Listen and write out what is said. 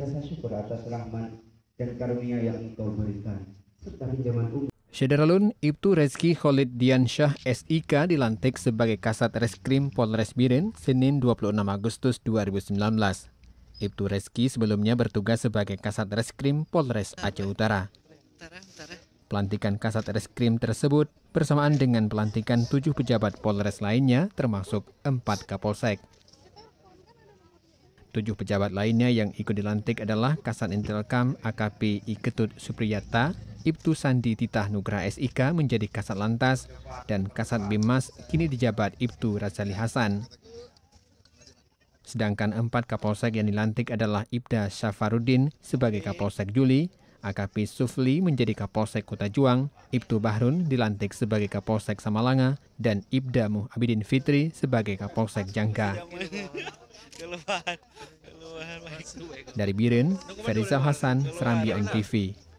rasa syukur atas rahmat dan karunia yang engkau berikan serta pinjaman umum. Syederalun Ibtu Rezki Khalid Diansyah SIK dilantik sebagai Kasat Reskrim Polres Biren Senin 26 Agustus 2019. Ibtu Rezki sebelumnya bertugas sebagai Kasat Reskrim Polres Aceh Utara. Pelantikan Kasat Reskrim tersebut bersamaan dengan pelantikan tujuh pejabat Polres lainnya termasuk empat Kapolsek. Tujuh pejabat lainnya yang ikut dilantik adalah Kasat Intelkam AKP Iketut Supriyata, Ibtu Sandi Titah Nugra SIK menjadi Kasat Lantas, dan Kasat Bimas kini dijabat Ibtu Razali Hasan. Sedangkan empat Kapolsek yang dilantik adalah Ibda Syafarudin sebagai Kapolsek Juli, AKP Sufli menjadi Kapolsek Kota Juang, Ibtu Bahrun dilantik sebagai Kapolsek Samalanga, dan Ibda Muhabidin Fitri sebagai Kapolsek Jangka. Dari Birin, Ferizal Hasan, Serambi MTV.